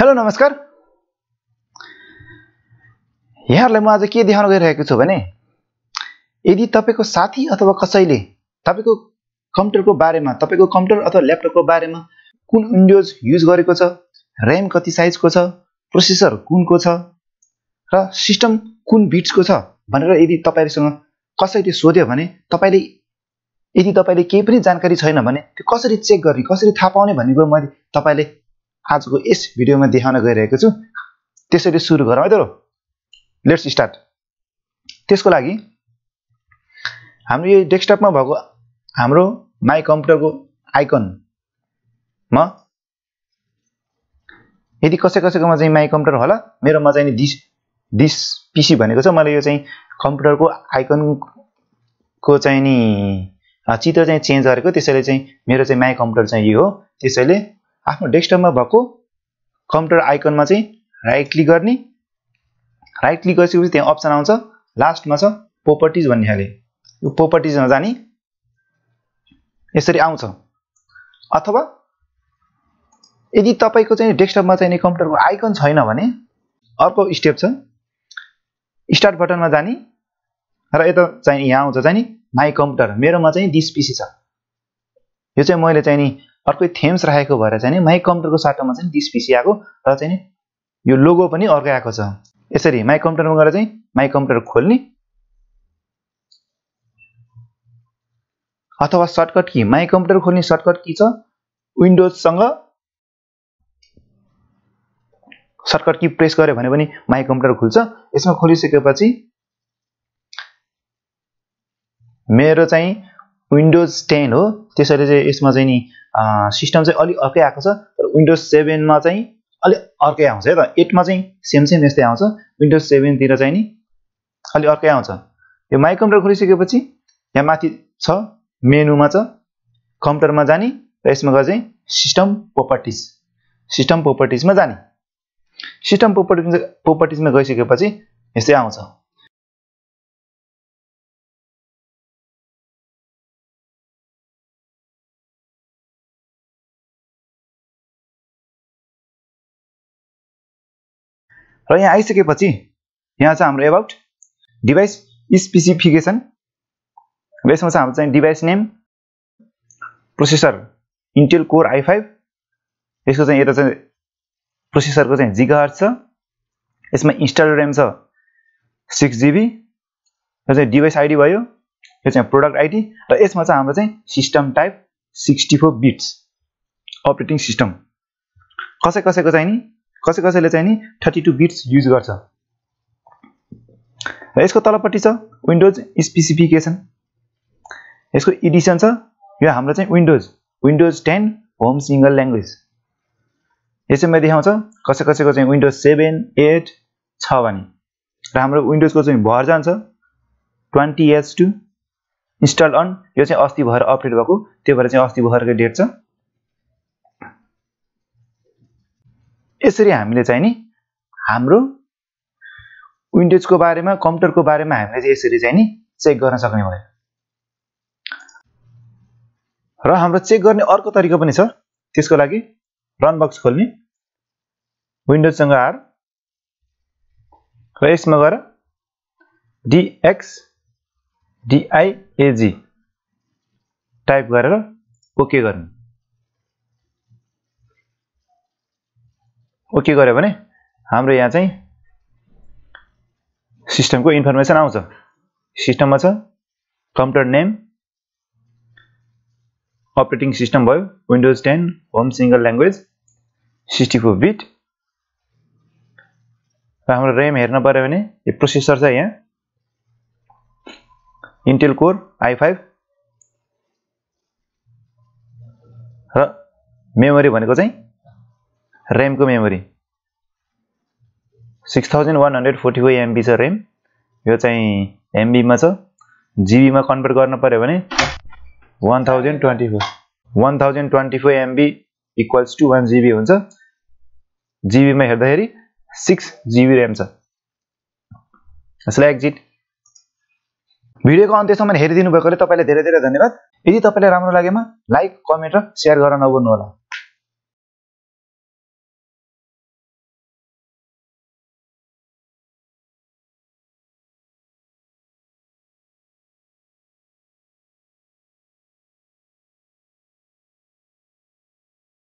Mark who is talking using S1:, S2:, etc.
S1: hello नमस्कार यहाँहरूलाई म आज के देखाउन गइरहेको छु भने यदि तपाईँको साथी अथवा कसैले तपाईँको कम्प्युटरको बारेमा तपाईँको कम्प्युटर अथवा ल्यापटपको बारेमा कुन विन्डोज युज गरेको छ ऱ्याम कति साइजको छ प्रोसेसर कुनको छ र सिस्टम कुन बिट्सको छ भनेर यदि तपाईँहरूसँग कसैले सोध्यो भने तपाईँले यदि तपाईँले केही पनि जानकारी छैन भने त्यो कसरी चेक गर्ने कसरी थाहा पाउने भन्ने कुरो मैले तपाईँले आजको यस भिडियोमा देखाउन गइरहेको छु त्यसरी सुरु गरौँ है त लेट्स स्टार्ट त्यसको लागि हाम्रो यो डेस्कटपमा भएको हाम्रो माई कम्प्युटरको आइकनमा यदि कसै कसैकोमा चाहिँ माई कम्प्युटर होला मेरोमा चाहिँ नि दिस दिस पिसी भनेको छ मैले यो चाहिँ कम्प्युटरको आइकनको चाहिँ नि चित्र चाहिँ चेन्ज गरेको त्यसैले चाहिँ मेरो चाहिँ माई कम्प्युटर चाहिँ यो हो त्यसैले आफ्नो डेस्कटपमा भएको कम्प्युटर आइकनमा चाहिँ राइट क्लिक गर्ने राइट क्लिक गरिसकेपछि त्यहाँ अप्सन आउँछ लास्टमा छ प्रोपर्टिज भन्ने खाले यो प्रोपर्टिजमा जाने यसरी आउँछ अथवा यदि तपाईँको चाहिँ डेस्कटपमा चाहिने कम्प्युटरको आइकन छैन भने अर्को स्टेप छ स्टार्ट बटनमा जाने र यता चाहिँ यहाँ आउँछ चाहिँ नि माई कम्प्युटर मेरोमा चाहिँ दिस पिसी छ यो चाहिँ मैले चाहिँ नि अर्कै थेम्स राखेको भएर चाहिँ नि माइक कम्प्युटरको साटोमा चाहिँ दिस पिसी आएको र चाहिँ नि यो लोगो पनि अर्कै आएको छ यसरी माइ कम्प्युटरमा गएर चाहिँ माइ कम्प्युटर खोल्ने अथवा सर्टकट कि माइ कम्प्युटर खोल्ने सर्टकट कि छ विन्डोजसँग सर्टकट कि प्रेस गर्यो भने पनि माइ कम्प्युटर खुल्छ यसमा खोलिसकेपछि मेरो चाहिँ विन्डोज टेन हो त्यसरी चाहिँ यसमा चाहिँ नि सिस्टम चाहिँ अलिक अर्कै आएको छ तर विन्डोज सेभेनमा चाहिँ अलिक अर्कै आउँछ है त एटमा चाहिँ सेम सेम यस्तै आउँछ विन्डोज सेभेनतिर चाहिँ नि अलिक अर्कै आउँछ यो माइक कम्प्युटर खोलिसकेपछि यहाँ माथि छ मेनुमा छ कम्प्युटरमा जाने र यसमा गएर चाहिँ सिस्टम प्रोपर्टिज सिस्टम प्रोपर्टिजमा जाने सिस्टम प्रोपर्टिज प्रोपर्टिजमा गइसकेपछि यस्तै आउँछ र यहाँ आइसकेपछि यहाँ चाहिँ हाम्रो एबाउट डिभाइस स्पेसिफिकेसन र यसमा चाहिँ हाम्रो चाहिँ device name processor Intel core I five यसको चाहिँ यता चाहिँ प्रोसेसरको चाहिँ जिगा छ यसमा इन्स्टल ऱ्याम छ सिक्स जिबी यो चाहिँ डिभाइस आइडी भयो यो चाहिँ प्रोडक्ट आइडी र यसमा चाहिँ हाम्रो चाहिँ system type sixty four bits operating system कसै कसैको चाहिँ नि कसै कसैले चाहिँ नि थर्टी टू बिट्स युज गर्छ र यसको तलपट्टि छ विन्डोज स्पेसिफिकेसन यसको इडिसन छ यो हाम्रो चाहिँ Windows Windows ten home single language यसैमा देखाउँछ कसै कसैको चाहिँ विन्डोज सेभेन एट छ भने र हाम्रो विन्डोजको चाहिँ भर जान्छ twenty H two install on यो चाहिँ अस्ति भएर अपडेट भएको त्यो भएर चाहिँ अस्ति भएरको डेट छ यसरी हामीले चाहिँ नि हाम्रो विन्डोजको बारेमा कम्प्युटरको बारेमा हामीले चाहिँ यसरी चाहिँ नि चेक गर्न सक्ने भयो र हाम्रो चेक गर्ने अर्को तरिका पनि छ त्यसको लागि रन बक्स खोल्ने विन्डोजसँग आर र यसमा गएर डिएक्स डिआइएजी टाइप गरेर ओके गर्ने ओके गऱ्यो भने हाम्रो यहाँ चाहिँ सिस्टमको इन्फर्मेसन आउँछ सिस्टममा छ कम्प्युटर नेम अपरेटिङ सिस्टम भयो Windows ten home single language sixty four bit र हाम्रो ऱ्याम हेर्न पऱ्यो भने यो प्रोसेसर छ यहाँ इन्टेल कोर आई फाइभ र मेमोरी भनेको चाहिँ ऱ्यामको memory six thousand one hundred forty four MB छ ऱ्याम यो चाहिँ एमबीमा छ जिबीमा कन्भर्ट गर्नु पऱ्यो भने one thousand twenty four one thousand twenty four MB equals to one GB हुन्छ जिबीमा हेर्दाखेरि सिक्स जिबी ऱ्याम छ यसलाई एक्जिट भिडियोको अन्त्यसम्म हेरिदिनु भएकोले तपाईँलाई धेरै धेरै धन्यवाद यदि तपाईँलाई राम्रो लागेमा लाइक कमेन्ट र सेयर गर्न होला